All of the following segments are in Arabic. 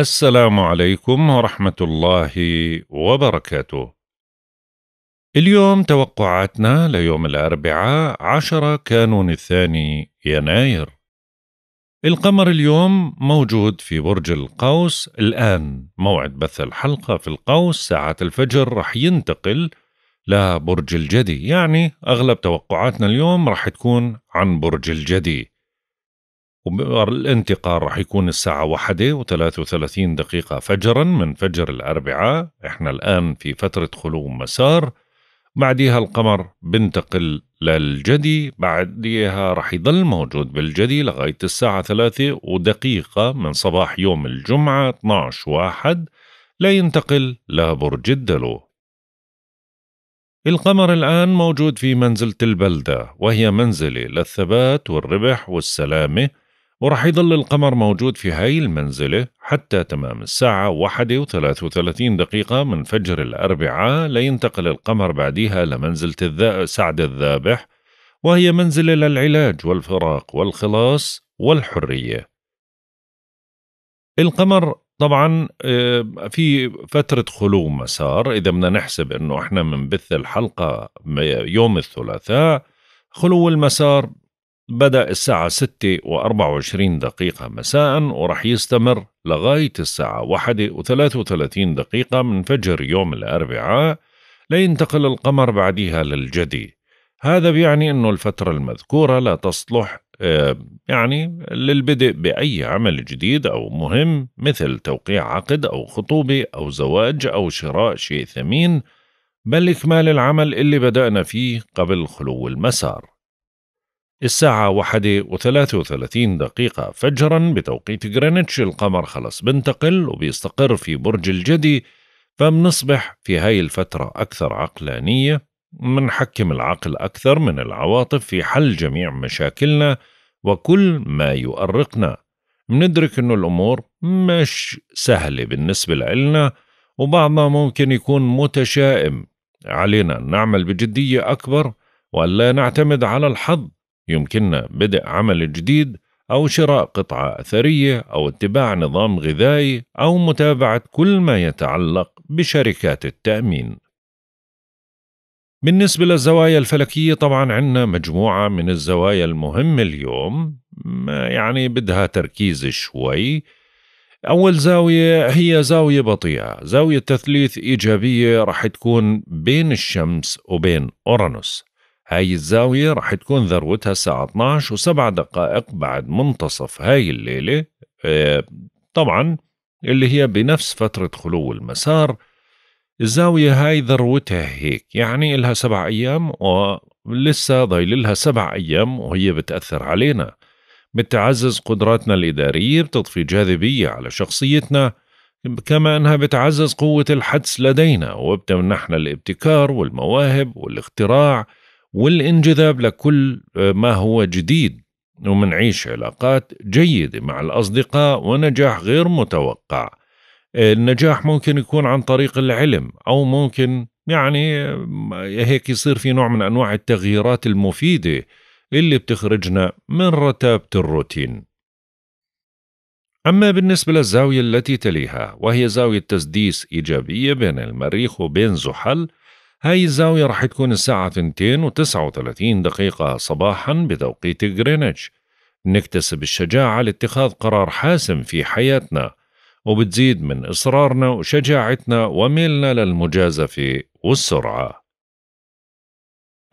السلام عليكم ورحمة الله وبركاته. اليوم توقعاتنا ليوم الأربعاء 10 كانون الثاني يناير. القمر اليوم موجود في برج القوس الآن موعد بث الحلقة في القوس ساعة الفجر رح ينتقل لبرج الجدي يعني أغلب توقعاتنا اليوم رح تكون عن برج الجدي والانتقال راح يكون الساعة واحدة وثلاثة وثلاثين دقيقة فجرا من فجر الأربعاء احنا الآن في فترة خلو مسار بعديها القمر بنتقل للجدي بعديها راح يضل موجود بالجدي لغاية الساعة ثلاثة ودقيقة من صباح يوم الجمعة 12 واحد لينتقل لبرج الدلو القمر الآن موجود في منزلة البلدة وهي منزلة للثبات والربح والسلامة وراح يضل القمر موجود في هاي المنزلة حتى تمام الساعة واحدة وثلاثين دقيقة من فجر الأربعاء لينتقل القمر بعديها لمنزلة الذا... سعد الذابح وهي منزلة للعلاج والفراق والخلاص والحرية القمر طبعا آه، في فترة خلو مسار إذا بدنا نحسب أنه إحنا بنبث الحلقة يوم الثلاثاء خلو المسار بدأ الساعة 6 و24 دقيقة مساء ورح يستمر لغاية الساعة 1 و33 دقيقة من فجر يوم الأربعاء لينتقل القمر بعدها للجدي هذا بيعني أنه الفترة المذكورة لا تصلح آه، يعني للبدء بأي عمل جديد أو مهم مثل توقيع عقد أو خطوبة أو زواج أو شراء شيء ثمين بل إكمال العمل اللي بدأنا فيه قبل خلو المسار الساعة واحدة وثلاثة وثلاثين دقيقة فجرا بتوقيت غرينتش القمر خلص بنتقل وبيستقر في برج الجدي فبنصبح في هاي الفترة أكثر عقلانية منحكم العقل أكثر من العواطف في حل جميع مشاكلنا وكل ما يؤرقنا مندرك أنه الأمور مش سهلة بالنسبة لنا وبعضنا ممكن يكون متشائم علينا أن نعمل بجدية أكبر ولا نعتمد على الحظ يمكننا بدء عمل جديد أو شراء قطعة أثرية أو اتباع نظام غذائي أو متابعة كل ما يتعلق بشركات التأمين. بالنسبة للزوايا الفلكية طبعا عندنا مجموعة من الزوايا المهمة اليوم يعني بدها تركيز شوي أول زاوية هي زاوية بطيئة زاوية تثليث إيجابية رح تكون بين الشمس وبين أورانوس هاي الزاوية رح تكون ذروتها الساعة 12 وسبع دقائق بعد منتصف هاي الليلة آه، طبعا اللي هي بنفس فترة خلو المسار الزاوية هاي ذروتها هيك يعني إلها سبع أيام ولسه ضايل لها سبع أيام وهي بتأثر علينا بتعزز قدراتنا الإدارية بتضفي جاذبية على شخصيتنا كما أنها بتعزز قوة الحدس لدينا وبتمنحنا الابتكار والمواهب والاختراع والانجذاب لكل آه، ما هو جديد ومنعيش علاقات جيدة مع الأصدقاء ونجاح غير متوقع النجاح ممكن يكون عن طريق العلم أو ممكن يعني آه، هيك يصير في نوع من أنواع التغييرات المفيدة اللي بتخرجنا من رتابة الروتين أما بالنسبة للزاوية التي تليها وهي زاوية تسديس إيجابية بين المريخ وبين زحل هاي الزاوية رح تكون الساعة 2 و39 دقيقة صباحا بتوقيت غرينتش نكتسب الشجاعة لاتخاذ قرار حاسم في حياتنا وبتزيد من إصرارنا وشجاعتنا وميلنا للمجازفة والسرعة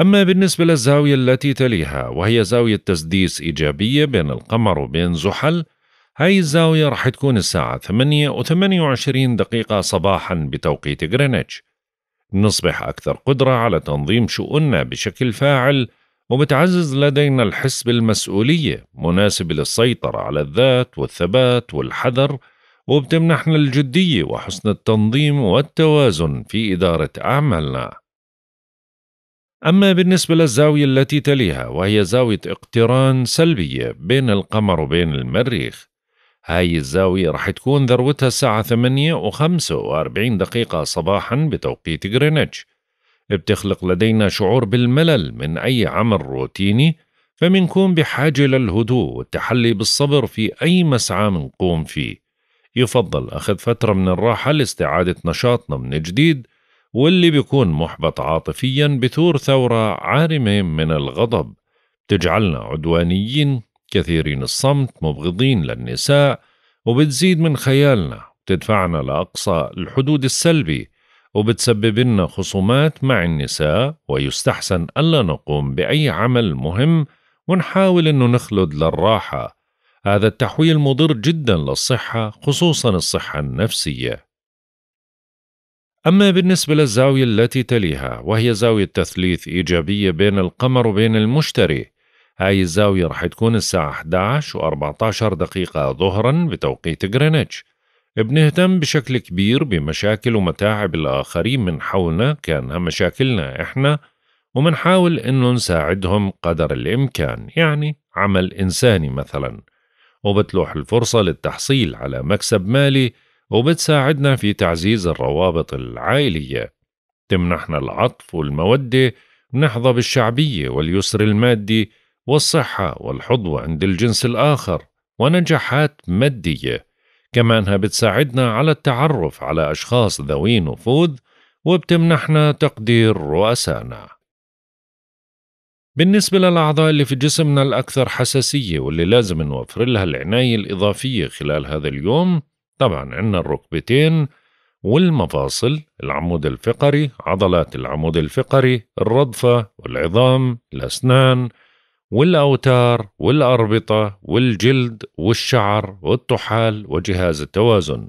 أما بالنسبة للزاوية التي تليها وهي زاوية تسديس إيجابية بين القمر وبين زحل هاي الزاوية رح تكون الساعة 8 و28 دقيقة صباحا بتوقيت غرينتش نصبح أكثر قدرة على تنظيم شؤوننا بشكل فاعل وبتعزز لدينا الحس بالمسؤولية مناسب للسيطرة على الذات والثبات والحذر وبتمنحنا الجدية وحسن التنظيم والتوازن في إدارة أعمالنا أما بالنسبة للزاوية التي تليها وهي زاوية اقتران سلبية بين القمر وبين المريخ هاي الزاوية رح تكون ذروتها الساعة 8 و45 دقيقة صباحا بتوقيت غرينتش بتخلق لدينا شعور بالملل من أي عمل روتيني فمنكون بحاجة للهدوء والتحلي بالصبر في أي مسعى منقوم فيه يفضل أخذ فترة من الراحة لاستعادة نشاطنا من جديد واللي بيكون محبط عاطفيا بثور ثورة عارمة من الغضب تجعلنا عدوانيين كثيرين الصمت مبغضين للنساء وبتزيد من خيالنا بتدفعنا لأقصى الحدود السلبي وبتسبب لنا خصومات مع النساء ويستحسن ألا نقوم بأي عمل مهم ونحاول أنه نخلد للراحة هذا التحويل مضر جدا للصحة خصوصا الصحة النفسية أما بالنسبة للزاوية التي تليها وهي زاوية تثليث إيجابية بين القمر وبين المشتري هاي الزاوية رح تكون الساعة 11 و14 دقيقة ظهرا بتوقيت غرينتش بنهتم بشكل كبير بمشاكل ومتاعب الآخرين من حولنا كانها مشاكلنا إحنا ومنحاول إنه نساعدهم قدر الإمكان يعني عمل إنساني مثلا وبتلوح الفرصة للتحصيل على مكسب مالي وبتساعدنا في تعزيز الروابط العائلية تمنحنا العطف والمودة نحظى بالشعبية واليسر المادي والصحة والحظوة عند الجنس الآخر ونجاحات مادية كما أنها بتساعدنا على التعرف على أشخاص ذوي نفوذ وبتمنحنا تقدير رؤسائنا بالنسبة للأعضاء اللي في جسمنا الأكثر حساسية واللي لازم نوفر لها العناية الإضافية خلال هذا اليوم طبعا عندنا الركبتين والمفاصل العمود الفقري عضلات العمود الفقري الرضفة والعظام الأسنان والأوتار والأربطة والجلد والشعر والطحال وجهاز التوازن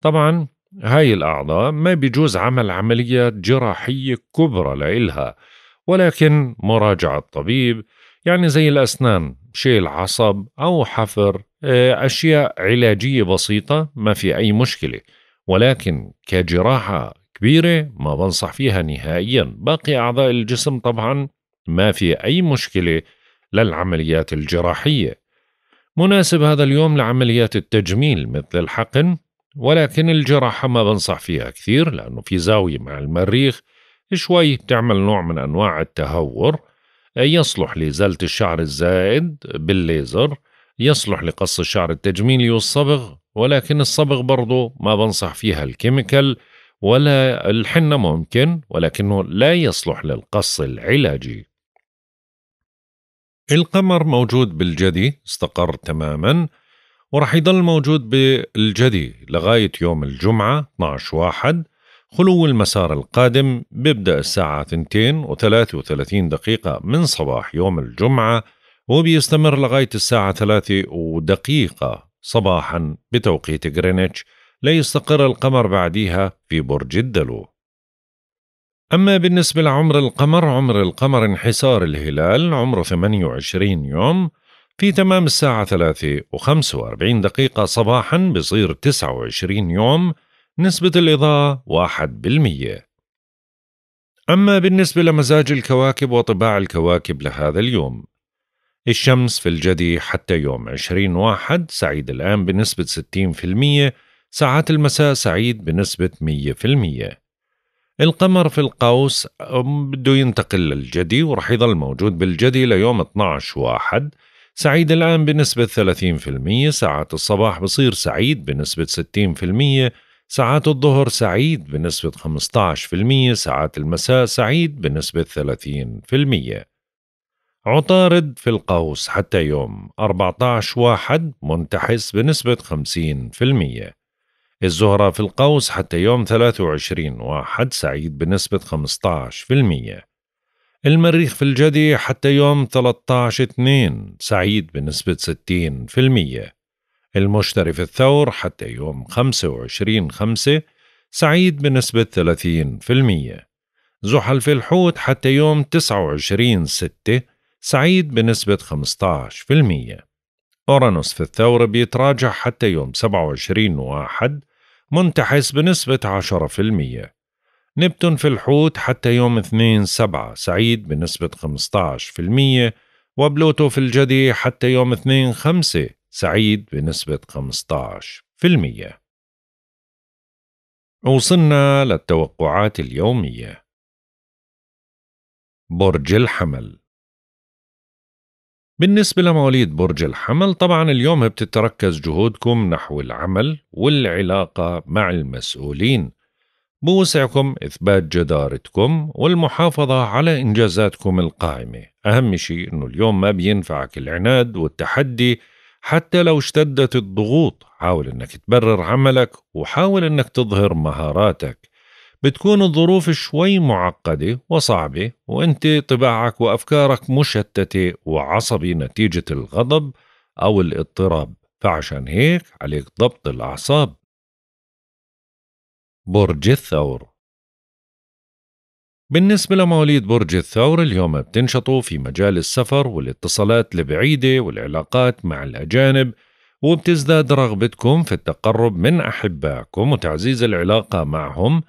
طبعا هاي الأعضاء ما بيجوز عمل عمليات جراحية كبرى لإلها ولكن مراجعة طبيب يعني زي الأسنان شيل عصب أو حفر آه، أشياء علاجية بسيطة ما في أي مشكلة ولكن كجراحة كبيرة ما بنصح فيها نهائيا باقي أعضاء الجسم طبعا ما في أي مشكلة للعمليات الجراحية مناسب هذا اليوم لعمليات التجميل مثل الحقن ولكن الجراحة ما بنصح فيها كثير لأنه في زاوية مع المريخ شوي بتعمل نوع من أنواع التهور يصلح لإزالة الشعر الزائد بالليزر يصلح لقص الشعر التجميلي والصبغ ولكن الصبغ برضه ما بنصح فيها الكيميكال ولا الحنة ممكن ولكنه لا يصلح للقص العلاجي القمر موجود بالجدي استقر تماما ورح يضل موجود بالجدي لغاية يوم الجمعة 12 واحد خلو المسار القادم بيبدأ الساعة 2 و33 دقيقة من صباح يوم الجمعة وبيستمر لغاية الساعة 3 ودقيقة صباحا بتوقيت غرينتش ليستقر القمر بعديها في برج الدلو أما بالنسبة لعمر القمر عمر القمر انحسار الهلال عمره 28 يوم في تمام الساعة 3 و45 دقيقة صباحا بصير 29 يوم نسبة الإضاءة 1% أما بالنسبة لمزاج الكواكب وطباع الكواكب لهذا اليوم الشمس في الجدي حتى يوم 20 واحد سعيد الآن بنسبة 60% ساعات المساء سعيد بنسبة 100% القمر في القوس بده ينتقل للجدي ورح يظل موجود بالجدي ليوم 12 واحد سعيد الآن بنسبة 30% ساعات الصباح بصير سعيد بنسبة 60% ساعات الظهر سعيد بنسبة 15% ساعات المساء سعيد بنسبة 30% عطارد في القوس حتى يوم 14 واحد منتحس بنسبة 50% الزهرة في القوس حتى يوم 23 وحد سعيد بنسبة 15% المريخ في الجدي حتى يوم 13 2 سعيد بنسبة 60% المشتري في الثور حتى يوم 25 5 سعيد بنسبة 30% زحل في الحوت حتى يوم 29 6 سعيد بنسبة 15% أورانوس في الثور بيتراجع حتى يوم 27 واحد منتحس بنسبة 10% نبتون في الحوت حتى يوم 2 7 سعيد بنسبة 15% وبلوتو في الجدي حتى يوم 2 5 سعيد بنسبة 15% وصلنا للتوقعات اليومية برج الحمل بالنسبة لمواليد برج الحمل طبعا اليوم بتتركز جهودكم نحو العمل والعلاقة مع المسؤولين بوسعكم إثبات جدارتكم والمحافظة على إنجازاتكم القائمة أهم شيء أنه اليوم ما بينفعك العناد والتحدي حتى لو اشتدت الضغوط حاول أنك تبرر عملك وحاول أنك تظهر مهاراتك بتكون الظروف شوي معقدة وصعبة وانت طباعك وأفكارك مشتتة وعصبي نتيجة الغضب أو الاضطراب فعشان هيك عليك ضبط الأعصاب برج الثور بالنسبة لمواليد برج الثور اليوم بتنشطوا في مجال السفر والاتصالات البعيدة والعلاقات مع الأجانب وبتزداد رغبتكم في التقرب من أحبائكم وتعزيز العلاقة معهم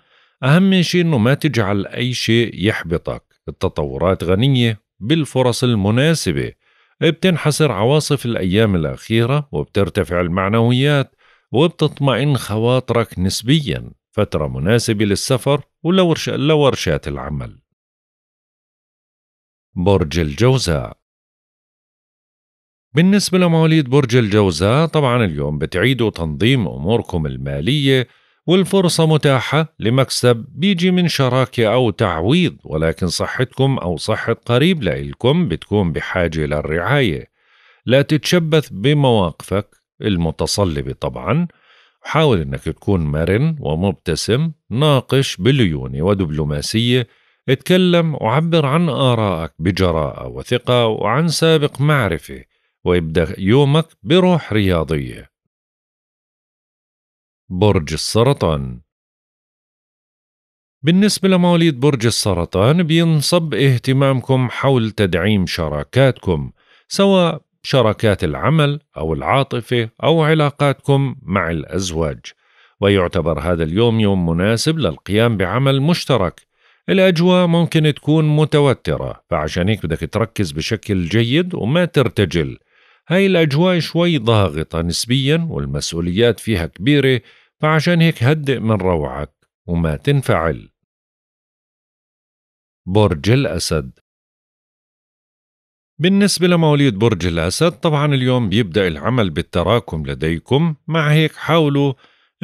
أهم شيء أنه ما تجعل أي شيء يحبطك التطورات غنية بالفرص المناسبة بتنحسر عواصف الأيام الأخيرة وبترتفع المعنويات وبتطمئن خواطرك نسبيا فترة مناسبة للسفر ولورشات العمل برج الجوزاء بالنسبة لمواليد برج الجوزاء طبعا اليوم بتعيدوا تنظيم أموركم المالية والفرصة متاحة لمكسب بيجي من شراكة أو تعويض ولكن صحتكم أو صحة قريب لإلكم بتكون بحاجة للرعاية لا تتشبث بمواقفك المتصلبة طبعا حاول أنك تكون مرن ومبتسم ناقش بليونة ودبلوماسية اتكلم وعبر عن آرائك بجراءة وثقة وعن سابق معرفة ويبدأ يومك بروح رياضية برج السرطان بالنسبة لمواليد برج السرطان بينصب اهتمامكم حول تدعيم شراكاتكم سواء شراكات العمل أو العاطفة أو علاقاتكم مع الأزواج ويعتبر هذا اليوم يوم مناسب للقيام بعمل مشترك الأجواء ممكن تكون متوترة فعشان هيك بدك تركز بشكل جيد وما ترتجل هاي الأجواء شوي ضاغطة نسبيا والمسؤوليات فيها كبيرة فعشان هيك هدئ من روعك وما تنفعل برج الأسد بالنسبة لمواليد برج الأسد طبعا اليوم بيبدأ العمل بالتراكم لديكم مع هيك حاولوا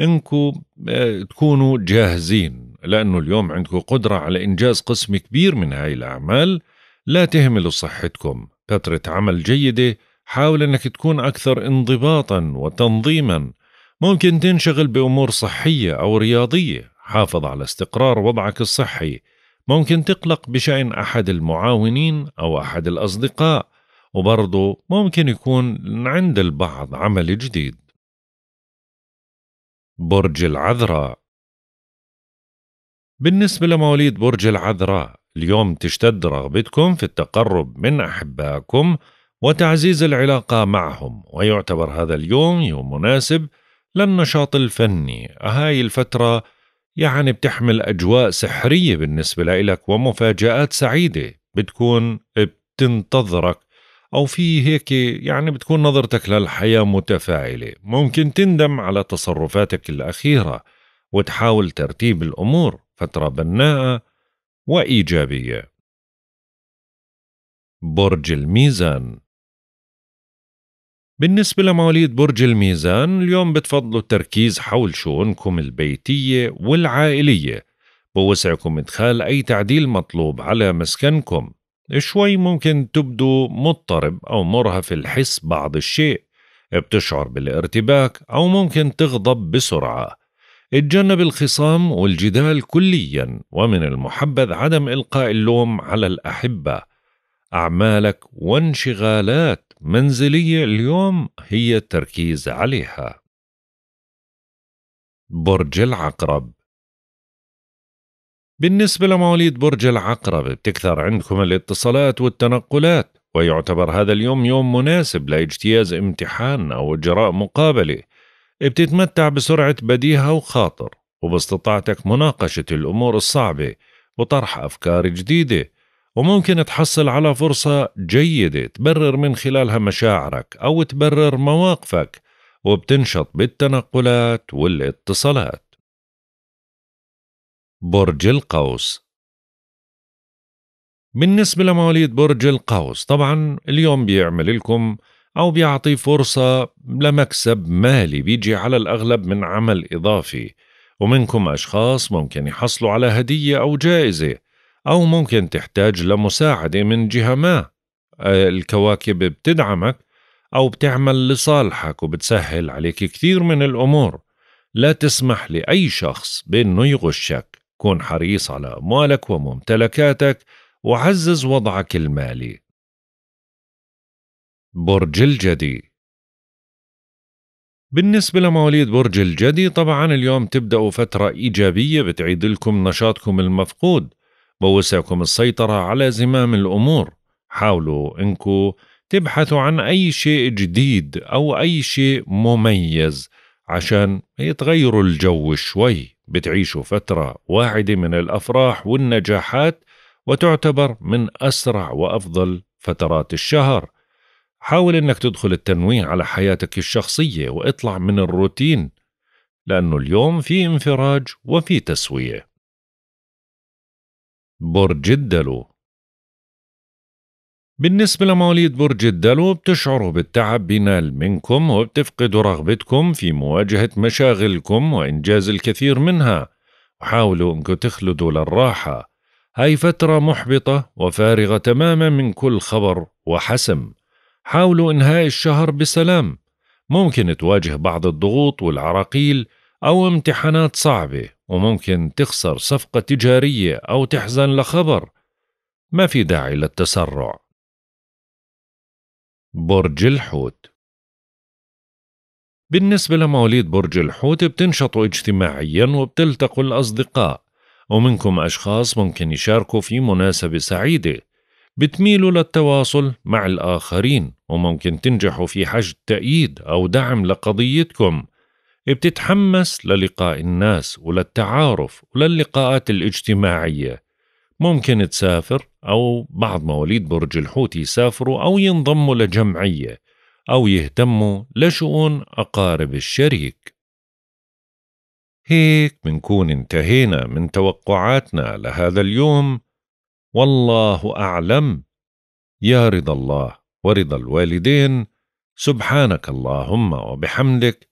انكم آه، تكونوا جاهزين لأنه اليوم عندكم قدرة على إنجاز قسم كبير من هاي الأعمال لا تهملوا صحتكم فترة عمل جيدة حاول انك تكون اكثر انضباطا وتنظيما ممكن تنشغل بامور صحيه او رياضيه حافظ على استقرار وضعك الصحي ممكن تقلق بشان احد المعاونين او احد الاصدقاء وبرضه ممكن يكون عند البعض عمل جديد برج العذراء بالنسبة لمواليد برج العذراء اليوم تشتد رغبتكم في التقرب من أحبائكم وتعزيز العلاقة معهم ويعتبر هذا اليوم يوم مناسب للنشاط الفني هاي الفترة يعني بتحمل أجواء سحرية بالنسبة لإلك ومفاجآت سعيدة بتكون بتنتظرك أو في هيك يعني بتكون نظرتك للحياة متفاعلة ممكن تندم على تصرفاتك الأخيرة وتحاول ترتيب الأمور فترة بناءة وإيجابية برج الميزان بالنسبة لمواليد برج الميزان اليوم بتفضلوا التركيز حول شؤونكم البيتية والعائلية بوسعكم إدخال أي تعديل مطلوب على مسكنكم شوي ممكن تبدو مضطرب أو مرهف الحس بعض الشيء بتشعر بالارتباك أو ممكن تغضب بسرعة اتجنب الخصام والجدال كليا ومن المحبذ عدم إلقاء اللوم على الأحبة أعمالك وانشغالات منزلية اليوم هي التركيز عليها برج العقرب بالنسبة لمواليد برج العقرب بتكثر عندكم الاتصالات والتنقلات ويعتبر هذا اليوم يوم مناسب لاجتياز امتحان أو إجراء مقابلة بتتمتع بسرعة بديهة وخاطر وباستطاعتك مناقشة الأمور الصعبة وطرح أفكار جديدة وممكن تحصل على فرصة جيدة تبرر من خلالها مشاعرك أو تبرر مواقفك وبتنشط بالتنقلات والاتصالات برج القوس بالنسبة لمواليد برج القوس طبعا اليوم بيعمل لكم أو بيعطي فرصة لمكسب مالي بيجي على الأغلب من عمل إضافي ومنكم أشخاص ممكن يحصلوا على هدية أو جائزة أو ممكن تحتاج لمساعدة من جهة ما آه، الكواكب بتدعمك أو بتعمل لصالحك وبتسهل عليك كثير من الأمور لا تسمح لأي شخص بأنه يغشك كن حريص على أموالك وممتلكاتك وعزز وضعك المالي برج الجدي بالنسبة لمواليد برج الجدي طبعا اليوم تبدأوا فترة إيجابية بتعيد لكم نشاطكم المفقود بوسعكم السيطرة على زمام الأمور حاولوا إنكو تبحثوا عن أي شيء جديد أو أي شيء مميز عشان يتغيروا الجو شوي بتعيشوا فترة واعدة من الأفراح والنجاحات وتعتبر من أسرع وأفضل فترات الشهر حاول أنك تدخل التنويع على حياتك الشخصية واطلع من الروتين لأنه اليوم في انفراج وفي تسوية برج الدلو بالنسبة لمواليد برج الدلو بتشعروا بالتعب بينال منكم وبتفقدوا رغبتكم في مواجهة مشاغلكم وإنجاز الكثير منها وحاولوا أنكم تخلدوا للراحة هاي فترة محبطة وفارغة تماما من كل خبر وحسم حاولوا إنهاء الشهر بسلام ممكن تواجه بعض الضغوط والعراقيل أو امتحانات صعبة وممكن تخسر صفقة تجارية أو تحزن لخبر ما في داعي للتسرع برج الحوت بالنسبة لمواليد برج الحوت بتنشطوا اجتماعيا وبتلتقوا الأصدقاء ومنكم أشخاص ممكن يشاركوا في مناسبة سعيدة بتميلوا للتواصل مع الآخرين وممكن تنجحوا في حشد تأييد أو دعم لقضيتكم بتتحمس للقاء الناس وللتعارف وللقاءات الاجتماعية ممكن تسافر أو بعض مواليد برج الحوت يسافروا أو ينضموا لجمعية أو يهتموا لشؤون أقارب الشريك هيك بنكون انتهينا من توقعاتنا لهذا اليوم والله أعلم يا رضا الله ورضا الوالدين سبحانك اللهم وبحمدك